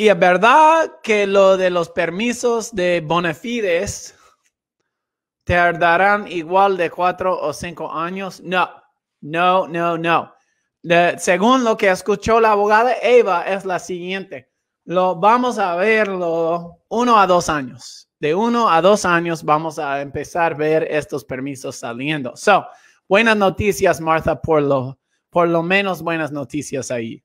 Y es verdad que lo de los permisos de bonafides tardarán igual de cuatro o cinco años. No, no, no, no. según lo que escuchó la abogada Eva, es la siguiente. Lo vamos a verlo uno a dos años. De uno a dos años vamos a empezar a ver estos permisos saliendo. So, buenas noticias, Martha, por lo, por lo menos buenas noticias ahí.